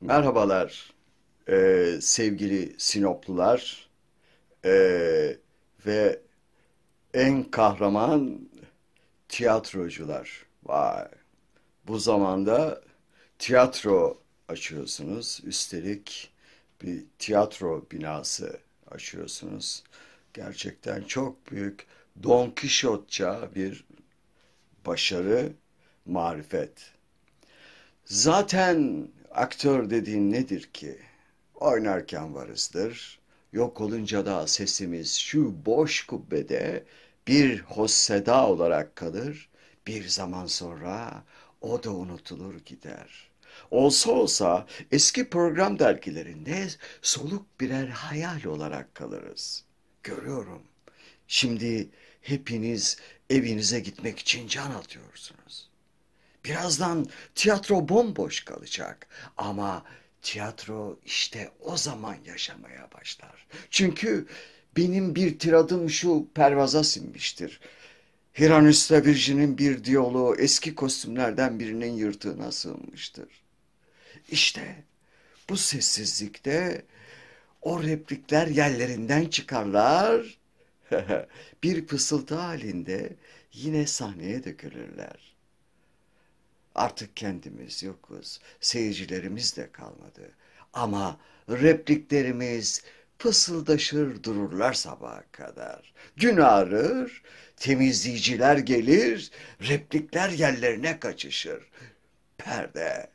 Merhabalar e, sevgili Sinoplular e, ve en kahraman tiyatrocular. Vay! Bu zamanda tiyatro açıyorsunuz. Üstelik bir tiyatro binası açıyorsunuz. Gerçekten çok büyük Don Kişotça bir başarı, marifet. Zaten Aktör dediğin nedir ki? Oynarken varızdır. Yok olunca da sesimiz şu boş kubbede bir hosseda olarak kalır. Bir zaman sonra o da unutulur gider. Olsa olsa eski program dergilerinde soluk birer hayal olarak kalırız. Görüyorum. Şimdi hepiniz evinize gitmek için can atıyorsunuz. Birazdan tiyatro bomboş kalacak ama tiyatro işte o zaman yaşamaya başlar. Çünkü benim bir tiradım şu pervaza sinmiştir. Hiranüs'le Virjin'in bir diyaloğu eski kostümlerden birinin yırtığına sığınmıştır. İşte bu sessizlikte o replikler yerlerinden çıkarlar, bir fısıltı halinde yine sahneye dökülürler. Artık kendimiz yokuz. Seyircilerimiz de kalmadı. Ama repliklerimiz fısıldaşır dururlar sabaha kadar. Gün ağrır, temizleyiciler gelir, replikler yerlerine kaçışır. Perde.